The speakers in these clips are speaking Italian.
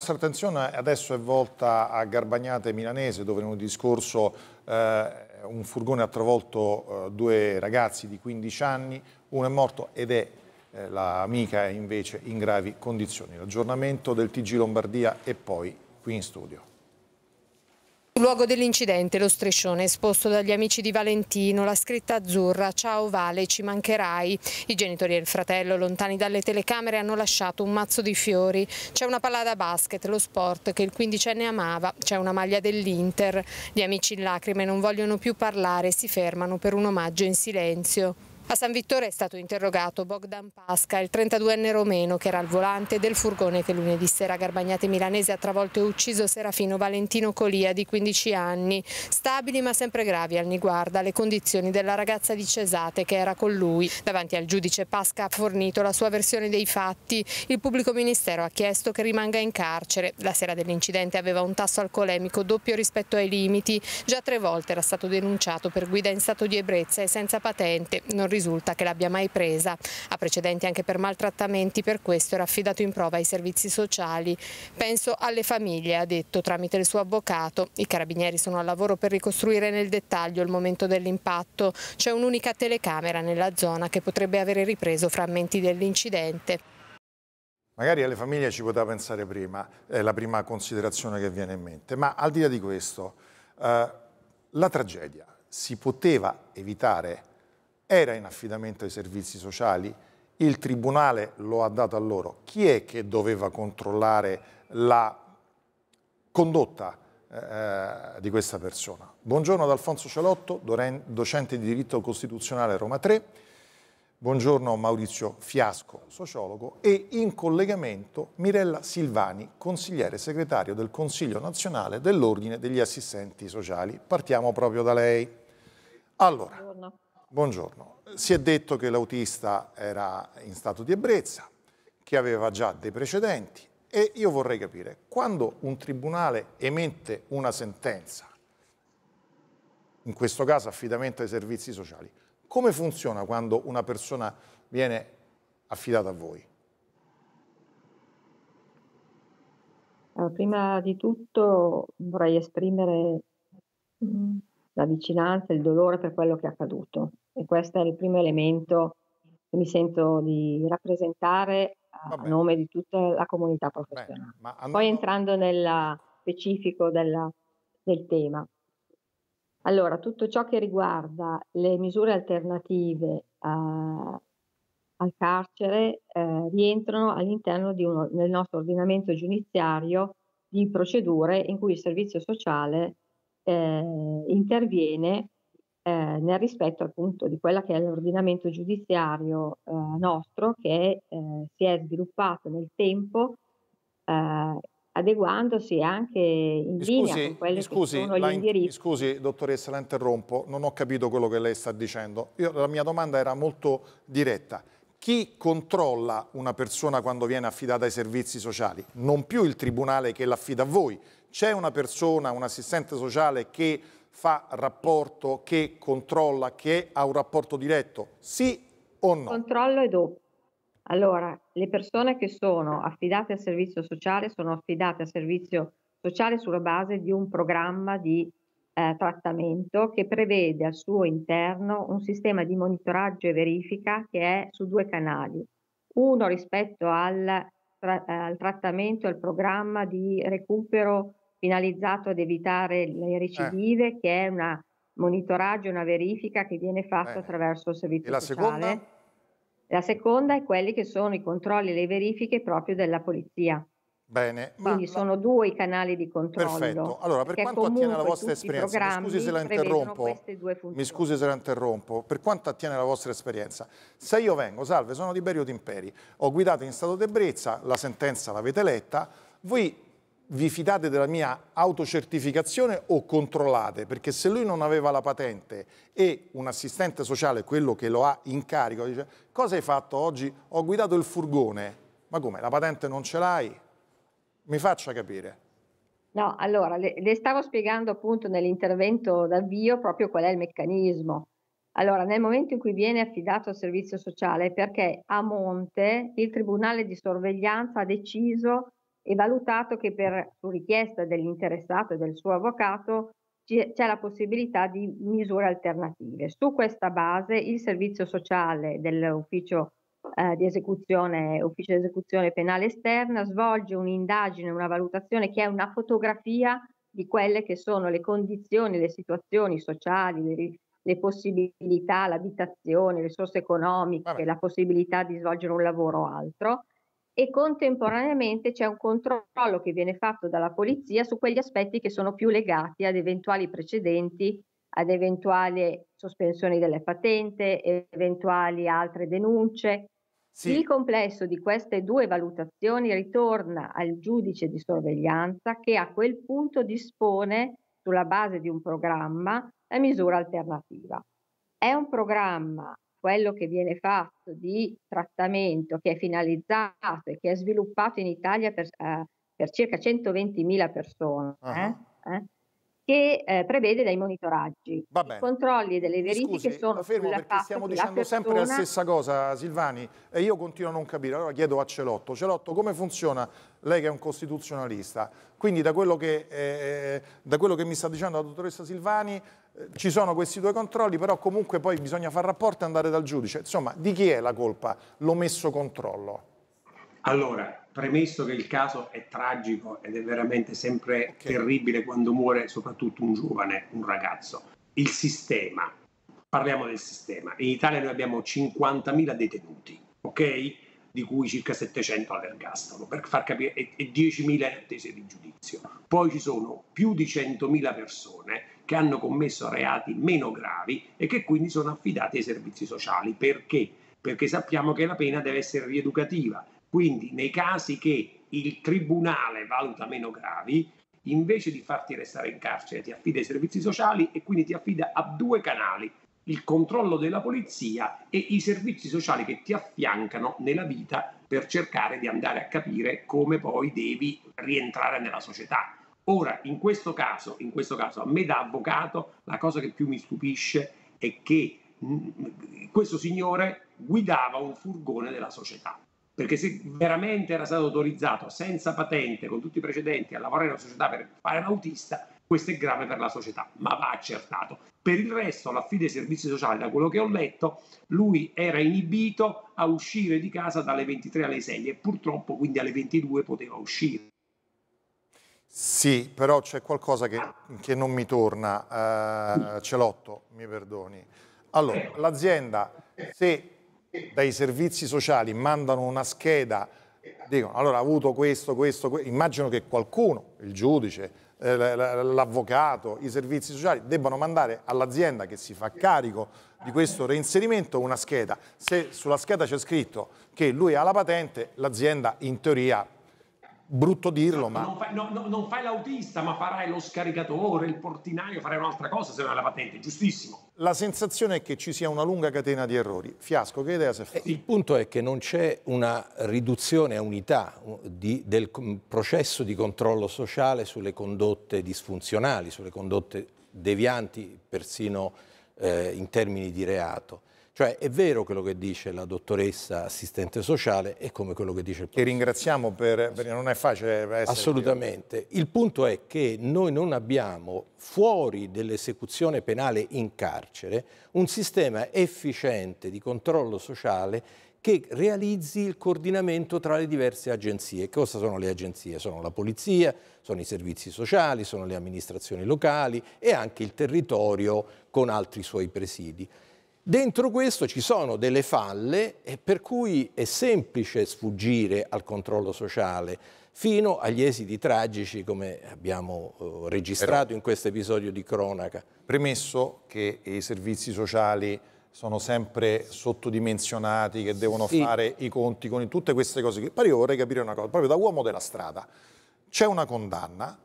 La nostra attenzione adesso è volta a Garbagnate Milanese dove lunedì scorso eh, un furgone ha travolto eh, due ragazzi di 15 anni, uno è morto ed è eh, l'amica invece in gravi condizioni. L'aggiornamento del TG Lombardia e poi qui in studio. Luogo dell'incidente, lo striscione esposto dagli amici di Valentino, la scritta azzurra Ciao Vale, ci mancherai. I genitori e il fratello, lontani dalle telecamere, hanno lasciato un mazzo di fiori. C'è una palla da basket, lo sport che il quindicenne amava, c'è una maglia dell'Inter. Gli amici in lacrime non vogliono più parlare, si fermano per un omaggio in silenzio. A San Vittore è stato interrogato Bogdan Pasca, il 32enne romeno che era al volante del furgone che lunedì sera a Garbagnate Milanese ha travolto e ucciso Serafino Valentino Colia di 15 anni. Stabili ma sempre gravi al Niguarda le condizioni della ragazza di Cesate che era con lui. Davanti al giudice Pasca ha fornito la sua versione dei fatti. Il pubblico ministero ha chiesto che rimanga in carcere. La sera dell'incidente aveva un tasso alcolemico doppio rispetto ai limiti. Già tre volte era stato denunciato per guida in stato di ebbrezza e senza patente. Non risulta che l'abbia mai presa. Ha precedenti anche per maltrattamenti, per questo era affidato in prova ai servizi sociali. Penso alle famiglie, ha detto tramite il suo avvocato. I carabinieri sono al lavoro per ricostruire nel dettaglio il momento dell'impatto. C'è un'unica telecamera nella zona che potrebbe avere ripreso frammenti dell'incidente. Magari alle famiglie ci poteva pensare prima, è la prima considerazione che viene in mente, ma al di là di questo, eh, la tragedia si poteva evitare era in affidamento ai servizi sociali, il Tribunale lo ha dato a loro. Chi è che doveva controllare la condotta eh, di questa persona? Buongiorno ad Alfonso Celotto, docente di diritto costituzionale Roma 3. Buongiorno Maurizio Fiasco, sociologo, e in collegamento Mirella Silvani, consigliere segretario del Consiglio nazionale dell'Ordine degli assistenti sociali. Partiamo proprio da lei. Allora, Buongiorno. Si è detto che l'autista era in stato di ebbrezza, che aveva già dei precedenti e io vorrei capire, quando un tribunale emette una sentenza, in questo caso affidamento ai servizi sociali, come funziona quando una persona viene affidata a voi? prima di tutto vorrei esprimere mm, la vicinanza, il dolore per quello che è accaduto. E questo è il primo elemento che mi sento di rappresentare a nome di tutta la comunità professionale. Bene, and- Poi entrando nel specifico della, del tema. Allora, tutto ciò che riguarda le misure alternative a, eh, al carcere eh, rientrano all'interno uno, del nostro ordinamento giudiziario di procedure in cui il servizio sociale eh, interviene eh, nel rispetto appunto di quella che è l'ordinamento giudiziario eh, nostro che ehm, si è sviluppato nel tempo ehm, adeguandosi anche in scusi, linea con quelli scusi, che sono gli indirizzi. Scusi dottoressa, la interrompo, non ho capito quello che lei sta dicendo. Io, la mia domanda era molto diretta. Chi controlla una persona quando viene affidata ai servizi sociali? Non più il tribunale che l'affida a voi, c'è una persona, un assistente sociale che fa rapporto, che controlla, che ha un rapporto diretto? Sì o no? Controllo e dopo. Allora, le persone che sono affidate al servizio sociale sono affidate al servizio sociale sulla base di un programma di eh, trattamento che prevede al suo interno un sistema di monitoraggio e verifica che è su due canali. Uno rispetto al, tra, eh, al trattamento e al programma di recupero finalizzato ad evitare le eh. recidive, eh. che è un monitoraggio, una verifica che viene fatta Bene. attraverso il servizio e la sociale. Seconda? La seconda è quelli che sono i controlli e le verifiche proprio della polizia. Bene. Quindi la... sono due i canali di controllo. Perfetto. Allora, per quanto attiene alla vostra esperienza, mi scusi se la interrompo. Mi scusi se la interrompo. Per quanto attiene alla vostra esperienza, se io vengo, salve, sono di Berio Timperi, ho guidato in stato d'ebbrezza, la sentenza l'avete letta, voi vi fidate della mia autocertificazione o controllate? Perché se lui non aveva la patente e un assistente sociale, quello che lo ha in carico, dice cosa hai fatto oggi? Ho guidato il furgone. Ma come? La patente non ce l'hai? Mi faccia capire. No, allora, le, le stavo spiegando appunto nell'intervento d'avvio proprio qual è il meccanismo. Allora, nel momento in cui viene affidato al servizio sociale, perché a monte il Tribunale di sorveglianza ha deciso e valutato che per su richiesta dell'interessato e del suo avvocato c'è la possibilità di misure alternative. Su questa base il servizio sociale dell'ufficio eh, di esecuzione, ufficio di esecuzione penale esterna svolge un'indagine, una valutazione che è una fotografia di quelle che sono le condizioni, le situazioni sociali, le, le possibilità, l'abitazione, le risorse economiche, Vabbè. la possibilità di svolgere un lavoro o altro e contemporaneamente c'è un controllo che viene fatto dalla polizia su quegli aspetti che sono più legati ad eventuali precedenti, ad eventuali sospensioni delle patente, eventuali altre denunce. Sì. Il complesso di queste due valutazioni ritorna al giudice di sorveglianza che a quel punto dispone, sulla base di un programma, la misura alternativa. È un programma quello che viene fatto di trattamento che è finalizzato e che è sviluppato in Italia per, eh, per circa 120.000 persone, uh-huh. eh, che eh, prevede dei monitoraggi, dei controlli e delle verifiche Scusi, sono fermo perché stiamo dicendo persona... sempre la stessa cosa Silvani e io continuo a non capire, allora chiedo a Celotto, Celotto come funziona lei che è un costituzionalista, quindi da quello che, eh, eh, da quello che mi sta dicendo la dottoressa Silvani ci sono questi due controlli, però comunque poi bisogna fare rapporto e andare dal giudice. Insomma, di chi è la colpa l'omesso controllo? Allora, premesso che il caso è tragico ed è veramente sempre okay. terribile quando muore soprattutto un giovane, un ragazzo, il sistema, parliamo del sistema, in Italia noi abbiamo 50.000 detenuti, ok? Di cui circa 700 all'ergastolo, per far capire, e 10.000 in attesa di giudizio. Poi ci sono più di 100.000 persone che hanno commesso reati meno gravi e che quindi sono affidati ai servizi sociali. Perché? Perché sappiamo che la pena deve essere rieducativa. Quindi nei casi che il tribunale valuta meno gravi, invece di farti restare in carcere ti affida ai servizi sociali e quindi ti affida a due canali, il controllo della polizia e i servizi sociali che ti affiancano nella vita per cercare di andare a capire come poi devi rientrare nella società. Ora, in questo caso, in questo caso a me da avvocato, la cosa che più mi stupisce è che mh, mm, questo signore guidava un furgone della società. Perché se veramente era stato autorizzato senza patente, con tutti i precedenti, a lavorare in una società per fare l'autista, questo è grave per la società, ma va accertato. Per il resto, l'affide dei servizi sociali, da quello che ho letto, lui era inibito a uscire di casa dalle 23 alle 6 e purtroppo quindi alle 22 poteva uscire. Sì, però c'è qualcosa che, che, non mi torna, eh, Celotto, mi perdoni. Allora, l'azienda, se dai servizi sociali mandano una scheda, dicono allora ha avuto questo, questo, questo, immagino che qualcuno, il giudice, eh, l'avvocato, i servizi sociali, debbano mandare all'azienda che si fa carico di questo reinserimento una scheda. Se sulla scheda c'è scritto che lui ha la patente, l'azienda in teoria brutto dirlo, esatto, ma... Non fai, no, no, non fai, l'autista, ma farai lo scaricatore, il portinaio, farai un'altra cosa se non hai la patente, giustissimo. La sensazione è che ci sia una lunga catena di errori. Fiasco, che idea si è eh, fatta? Il punto è che non c'è una riduzione a unità di, del processo di controllo sociale sulle condotte disfunzionali, sulle condotte devianti, persino eh, in termini di reato. Cioè è vero quello che dice la dottoressa assistente sociale e come quello che dice il professor. Che ringraziamo per, perché non è facile essere Assolutamente. Più. Il punto è che noi non abbiamo fuori dell'esecuzione penale in carcere un sistema efficiente di controllo sociale che realizzi il coordinamento tra le diverse agenzie. Cosa sono le agenzie? Sono la polizia, sono i servizi sociali, sono le amministrazioni locali e anche il territorio con altri suoi presidi. Dentro questo ci sono delle falle eh, per cui è semplice sfuggire al controllo sociale fino agli esiti tragici come abbiamo eh, registrato Però, in questo episodio di cronaca. Premesso che i servizi sociali sono sempre sottodimensionati, che devono sì. fare i conti con tutte queste cose. Però io vorrei capire una cosa, proprio da uomo della strada. C'è una condanna,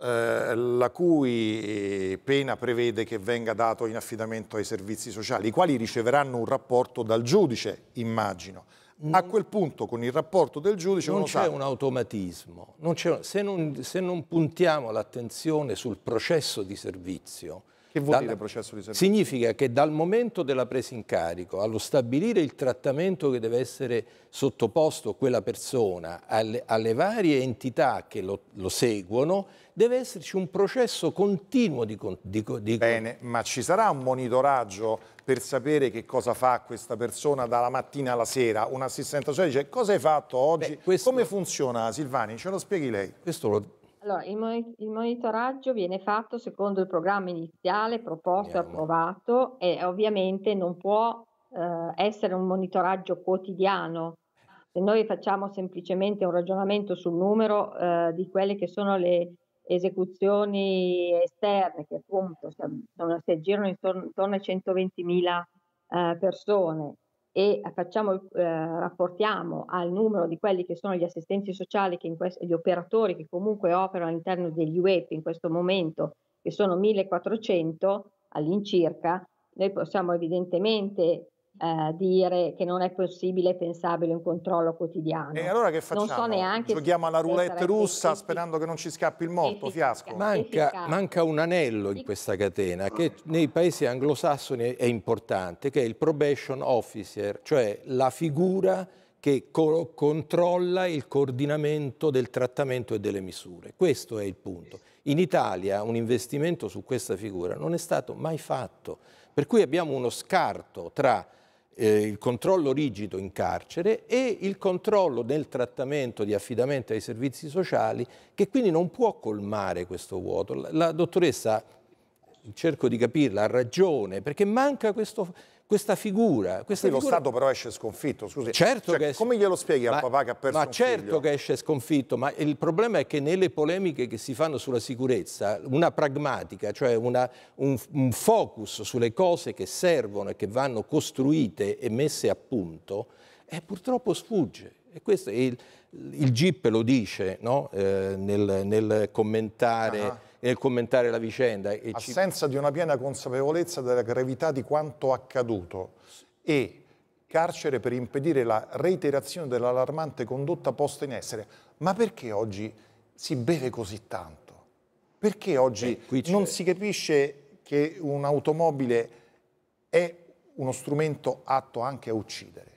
eh, la cui eh, pena prevede che venga dato in affidamento ai servizi sociali, i quali riceveranno un rapporto dal giudice, immagino. A quel punto con il rapporto del giudice... Non c'è un automatismo, non se, non, se non puntiamo l'attenzione sul processo di servizio, che vuol dal, dire processo di servizio? Significa che dal momento della presa in carico allo stabilire il trattamento che deve essere sottoposto quella persona alle, alle varie entità che lo, lo, seguono, deve esserci un processo continuo di, di, di... Bene, ma ci sarà un monitoraggio per sapere che cosa fa questa persona dalla mattina alla sera? Un assistente sociale dice cosa hai fatto oggi? Beh, questo... Come funziona Silvani? Ce lo spieghi lei? Questo lo, allora, il, mon- il, monitoraggio viene fatto secondo il programma iniziale proposto e approvato e ovviamente non può eh, essere un monitoraggio quotidiano. Se noi facciamo semplicemente un ragionamento sul numero eh, di quelle che sono le esecuzioni esterne, che appunto si, aggirano intorno, intorno a 120.000 eh, persone, e eh, facciamo, eh, rapportiamo al numero di quelli che sono gli assistenti sociali, questo, gli operatori che comunque operano all'interno degli UEP in questo momento, che sono 1400 all'incirca, noi possiamo evidentemente eh, dire che non è possibile pensabile un controllo quotidiano. E allora che facciamo? Non so neanche Giochiamo alla roulette russa sperando che non ci scappi il morto, fiasco. Manca, manca, un anello in questa catena che ah. nei paesi anglosassoni è importante, che è il probation officer, cioè la figura che co controlla il coordinamento del trattamento e delle misure. Questo è il punto. In Italia un investimento su questa figura non è stato mai fatto, per cui abbiamo uno scarto tra eh, il controllo rigido in carcere e il controllo nel trattamento di affidamento ai servizi sociali che quindi non può colmare questo vuoto. La, la dottoressa, cerco di capirla, ha ragione perché manca questo questa figura... Questa figura... lo Stato però esce sconfitto, scusi. Certo cioè, che Come glielo spieghi ma, a papà che ha perso Ma certo figlio? che esce sconfitto, ma il problema è che nelle polemiche che si fanno sulla sicurezza, una pragmatica, cioè una, un, un focus sulle cose che servono e che vanno costruite e messe a punto, eh, purtroppo sfugge. E questo il, il GIP lo dice no? eh, nel, nel, commentare... Ah, ah nel commentare la vicenda. E Assenza ci... di una piena consapevolezza della gravità di quanto accaduto e carcere per impedire la reiterazione dell'allarmante condotta posta in essere. Ma perché oggi si beve così tanto? Perché oggi Beh, non si capisce che un'automobile è uno strumento atto anche a uccidere?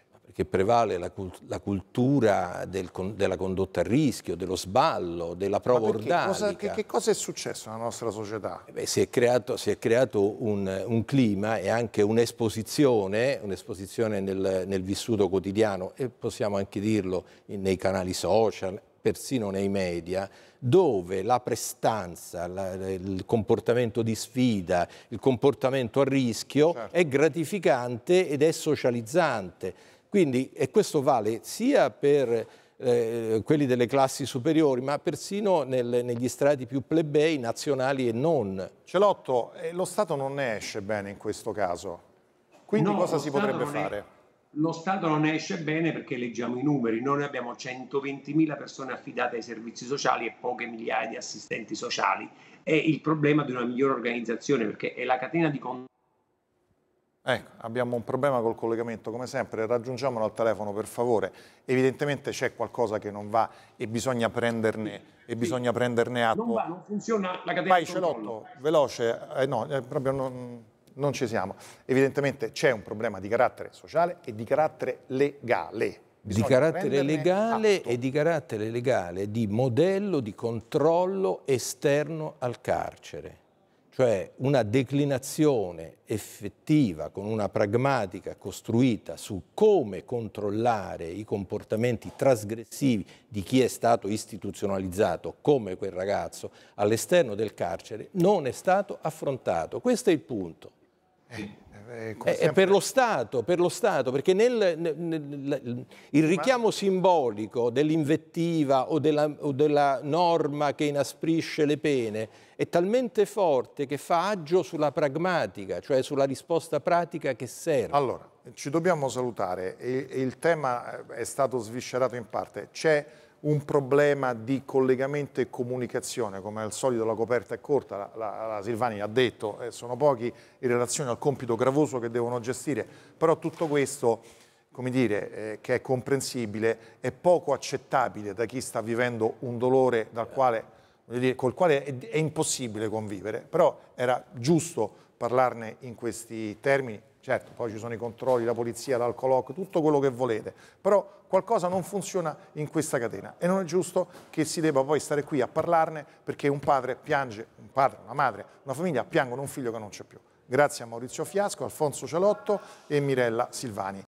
che prevale la, la cultura del, della condotta a rischio, dello sballo, della prova ordinaria. Che, che, cosa è successo nella nostra società? Eh beh, si, è creato, si è creato un, un, clima e anche un'esposizione, un'esposizione nel, nel vissuto quotidiano e possiamo anche dirlo nei canali social, persino nei media, dove la prestanza, la, il comportamento di sfida, il comportamento a rischio certo. è gratificante ed è socializzante. Quindi, e questo vale sia per eh, quelli delle classi superiori, ma persino nel, negli strati più plebei, nazionali e non. Celotto, eh, lo Stato non ne esce bene in questo caso, quindi no, cosa si Stato potrebbe fare? È, lo Stato non ne esce bene perché leggiamo i numeri, noi abbiamo 120.000 persone affidate ai servizi sociali e poche migliaia di assistenti sociali. È il problema di una migliore organizzazione perché è la catena di contatto Ecco, abbiamo un problema col collegamento, come sempre, raggiungiamolo al telefono per favore. Evidentemente c'è qualcosa che non va e bisogna prenderne, e sì. prenderne atto. Non va, non funziona la catena Vai, Celotto, veloce, eh, no, eh, proprio non, non ci siamo. Evidentemente c'è un problema di carattere sociale e di carattere legale. Bisogna di carattere legale atto. e di carattere legale di modello di controllo esterno al carcere cioè una declinazione effettiva con una pragmatica costruita su come controllare i comportamenti trasgressivi di chi è stato istituzionalizzato come quel ragazzo all'esterno del carcere non è stato affrontato. Questo è il punto. Eh, eh, eh, eh, eh per, lo Stato, per lo Stato, perché nel, nel, nel, il richiamo Ma... simbolico dell'invettiva o, o della norma che inasprisce le pene è talmente forte che fa agio sulla pragmatica, cioè sulla risposta pratica che serve. Allora, ci dobbiamo salutare, il, il tema eh, è stato sviscerato in parte. C'è un problema di collegamento e comunicazione, come al solito la coperta è corta, la, la, la Silvani ha detto, eh, sono pochi in relazione al compito gravoso che devono gestire, però tutto questo, come dire, eh, che è comprensibile, è poco accettabile da chi sta vivendo un dolore quale, dire, col quale è, è impossibile convivere, però era giusto parlarne in questi termini, certo poi ci sono i controlli, la polizia, l'alcoloc, tutto quello che volete, però qualcosa non funziona in questa catena e non è giusto che si debba poi stare qui a parlarne perché un padre piange, un padre, una madre, una famiglia piangono un figlio che non c'è più. Grazie a Maurizio Fiasco, Alfonso Cialotto e Mirella Silvani.